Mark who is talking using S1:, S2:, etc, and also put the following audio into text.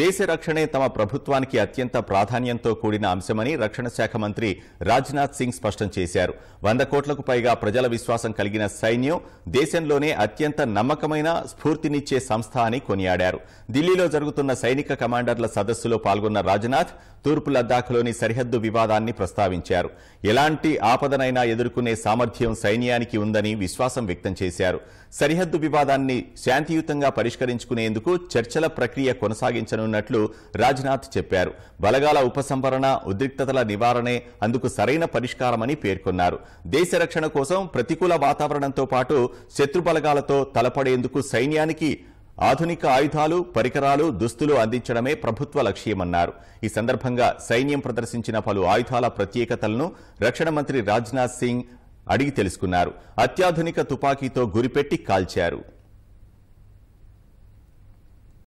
S1: దేశ రక్షణే తమ ప్రభుత్వానికి అత్యంత ప్రాధాన్యంతో కూడిన అంశమని రక్షణ శాఖ మంత్రి రాజ్నాథ్ సింగ్ స్పష్టం చేశారు వంద కోట్లకు పైగా ప్రజల విశ్వాసం కలిగిన సైన్యం దేశంలోనే అత్యంత నమ్మకమైన స్ఫూర్తినిచ్చే సంస్థ అని కొనియాడారు ఢిల్లీలో జరుగుతున్న సైనిక కమాండర్ల సదస్సులో పాల్గొన్న రాజ్నాథ్ తూర్పు లద్దాఖ్లోని సరిహద్దు వివాదాన్ని ప్రస్తావించారు ఎలాంటి ఆపదనైనా ఎదుర్కొనే సామర్థ్యం సైన్యానికి ఉందని విశ్వాసం వ్యక్తం చేశారు సరిహద్దు వివాదాన్ని శాంతియుతంగా పరిష్కరించుకునేందుకు చర్చల ప్రక్రియ కొనసాగించారు నిర్వహించనున్నట్లు రాజ్నాథ్ చెప్పారు బలగాల ఉపసంహరణ ఉద్రిక్తతల నివారణే అందుకు సరైన పరిష్కారమని పేర్కొన్నారు దేశ రక్షణ కోసం ప్రతికూల వాతావరణంతో పాటు శత్రు బలగాలతో తలపడేందుకు సైన్యానికి ఆధునిక ఆయుధాలు పరికరాలు దుస్తులు అందించడమే ప్రభుత్వ లక్ష్యమన్నారు ఈ సందర్భంగా సైన్యం ప్రదర్శించిన పలు ఆయుధాల ప్రత్యేకతలను రక్షణ మంత్రి రాజ్నాథ్ సింగ్ అడిగి తెలుసుకున్నారు అత్యాధునిక తుపాకీతో గురిపెట్టి కాల్చారు